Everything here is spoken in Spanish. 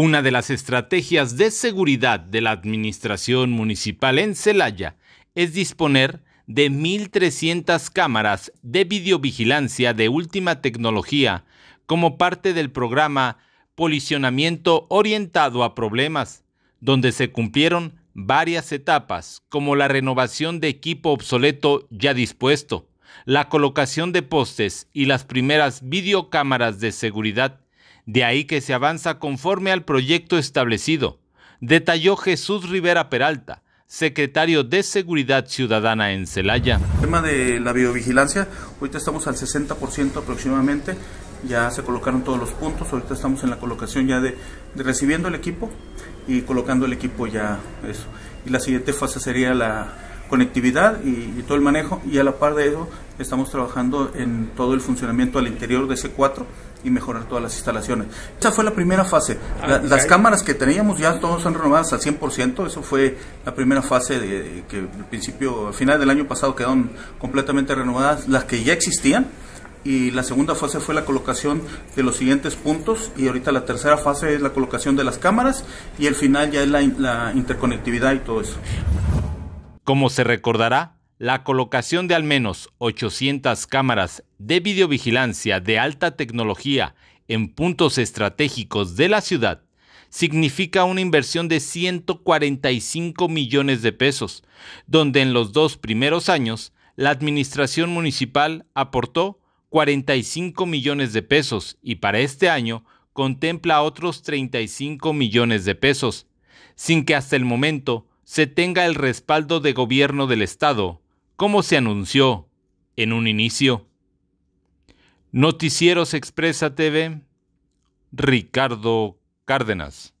Una de las estrategias de seguridad de la Administración Municipal en Celaya es disponer de 1.300 cámaras de videovigilancia de última tecnología como parte del programa Policionamiento Orientado a Problemas, donde se cumplieron varias etapas, como la renovación de equipo obsoleto ya dispuesto, la colocación de postes y las primeras videocámaras de seguridad de ahí que se avanza conforme al proyecto establecido, detalló Jesús Rivera Peralta, secretario de Seguridad Ciudadana en Celaya. El tema de la biovigilancia, ahorita estamos al 60% aproximadamente, ya se colocaron todos los puntos, ahorita estamos en la colocación ya de, de recibiendo el equipo y colocando el equipo ya eso. Y la siguiente fase sería la conectividad y, todo el manejo y a la par de eso estamos trabajando en todo el funcionamiento al interior de ese 4 y mejorar todas las instalaciones. Esa fue la primera fase. Ah, las cámaras que teníamos ya todas son renovadas al 100%, eso fue la primera fase de, que al principio, final del año pasado quedaron completamente renovadas las que ya existían y la segunda fase fue la colocación de los siguientes puntos y ahorita la tercera fase es la colocación de las cámaras y el final ya es la interconectividad y todo eso. Como se recordará, la colocación de al menos 800 cámaras de videovigilancia de alta tecnología en puntos estratégicos de la ciudad significa una inversión de 145 millones de pesos, donde en los dos primeros años la administración municipal aportó 45 millones de pesos y para este año contempla otros 35 millones de pesos, sin que hasta el momento se tenga el respaldo de gobierno del Estado, como se anunció en un inicio. Noticieros Expresa TV, Ricardo Cárdenas.